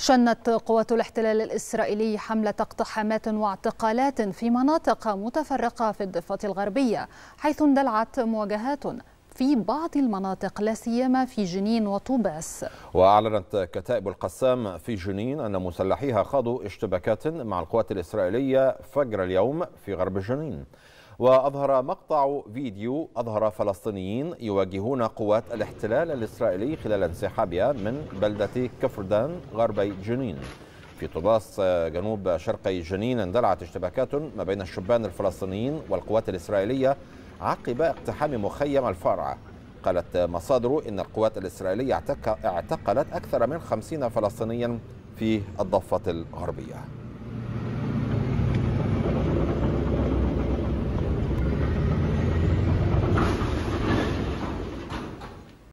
شنت قوات الاحتلال الإسرائيلي حملة اقتحامات واعتقالات في مناطق متفرقة في الضفة الغربية حيث اندلعت مواجهات في بعض المناطق لا سيما في جنين وطوباس. واعلنت كتائب القسام في جنين ان مسلحيها خاضوا اشتباكات مع القوات الاسرائيليه فجر اليوم في غرب جنين. وأظهر مقطع فيديو أظهر فلسطينيين يواجهون قوات الاحتلال الإسرائيلي خلال انسحابها من بلدة كفردان غربي جنين في طباس جنوب شرقي جنين اندلعت اشتباكات ما بين الشبان الفلسطينيين والقوات الإسرائيلية عقب اقتحام مخيم الفرع قالت مصادر إن القوات الإسرائيلية اعتقلت أكثر من خمسين فلسطينيا في الضفة الغربية